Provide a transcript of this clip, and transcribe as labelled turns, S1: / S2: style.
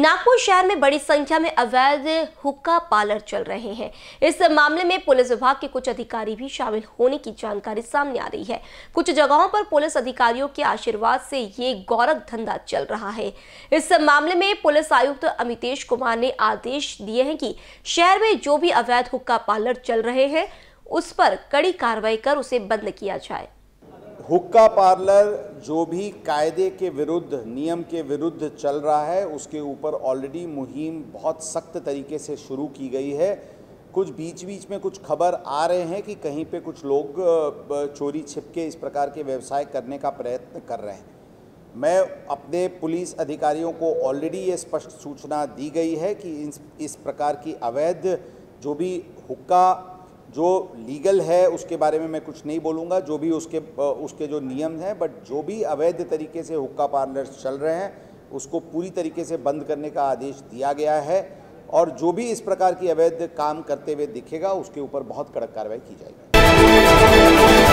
S1: नागपुर शहर में बड़ी संख्या में अवैध हुक्का पार्लर चल रहे हैं इस मामले में पुलिस विभाग के कुछ अधिकारी भी शामिल होने की जानकारी सामने आ रही है कुछ जगहों पर पुलिस अधिकारियों के आशीर्वाद से ये गौरव धंधा चल रहा है इस मामले में पुलिस आयुक्त अमितेश कुमार ने आदेश दिए हैं कि शहर में जो भी अवैध हुक्का पार्लर चल रहे हैं उस पर कड़ी कार्रवाई कर उसे बंद किया जाए
S2: हुक्का पार्लर जो भी कायदे के विरुद्ध नियम के विरुद्ध चल रहा है उसके ऊपर ऑलरेडी मुहिम बहुत सख्त तरीके से शुरू की गई है कुछ बीच बीच में कुछ खबर आ रहे हैं कि कहीं पे कुछ लोग चोरी छिपके इस प्रकार के व्यवसाय करने का प्रयत्न कर रहे हैं मैं अपने पुलिस अधिकारियों को ऑलरेडी ये स्पष्ट सूचना दी गई है कि इस इस प्रकार की अवैध जो भी हुक्का जो लीगल है उसके बारे में मैं कुछ नहीं बोलूँगा जो भी उसके उसके जो नियम हैं बट जो भी अवैध तरीके से हुक्का पार्लर्स चल रहे हैं उसको पूरी तरीके से बंद करने का आदेश दिया गया है और जो भी इस प्रकार की अवैध काम करते हुए दिखेगा उसके ऊपर बहुत कड़क कार्रवाई की जाएगी